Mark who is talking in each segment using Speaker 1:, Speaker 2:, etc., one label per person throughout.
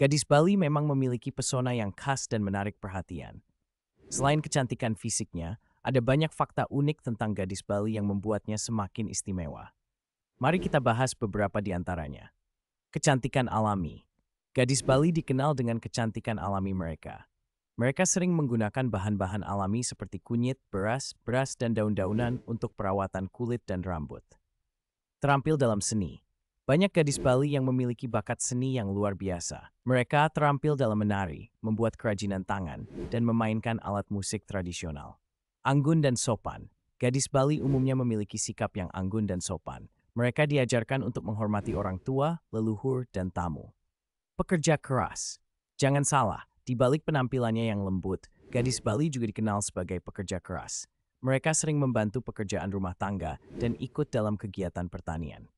Speaker 1: Gadis Bali memang memiliki pesona yang khas dan menarik perhatian. Selain kecantikan fisiknya, ada banyak fakta unik tentang gadis Bali yang membuatnya semakin istimewa. Mari kita bahas beberapa di antaranya. Kecantikan alami. Gadis Bali dikenal dengan kecantikan alami mereka. Mereka sering menggunakan bahan-bahan alami seperti kunyit, beras, beras, dan daun-daunan untuk perawatan kulit dan rambut. Terampil dalam seni. Banyak gadis Bali yang memiliki bakat seni yang luar biasa. Mereka terampil dalam menari, membuat kerajinan tangan, dan memainkan alat musik tradisional. Anggun dan sopan. Gadis Bali umumnya memiliki sikap yang anggun dan sopan. Mereka diajarkan untuk menghormati orang tua, leluhur, dan tamu. Pekerja keras. Jangan salah, di balik penampilannya yang lembut, gadis Bali juga dikenal sebagai pekerja keras. Mereka sering membantu pekerjaan rumah tangga dan ikut dalam kegiatan pertanian.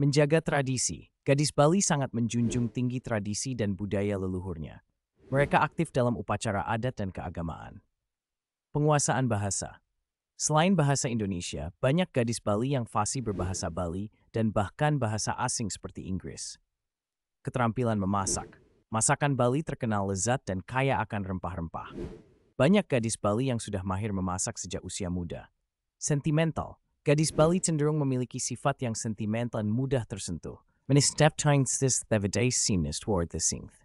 Speaker 1: Menjaga tradisi, gadis Bali sangat menjunjung tinggi tradisi dan budaya leluhurnya. Mereka aktif dalam upacara adat dan keagamaan. Penguasaan bahasa. Selain bahasa Indonesia, banyak gadis Bali yang fasih berbahasa Bali dan bahkan bahasa asing seperti Inggris. Keterampilan memasak. Masakan Bali terkenal lezat dan kaya akan rempah-rempah. Banyak gadis Bali yang sudah mahir memasak sejak usia muda. Sentimental. Gadis Bali cenderung memiliki sifat yang sentimental dan mudah tersentuh. Many step signs this a day seen toward the synth.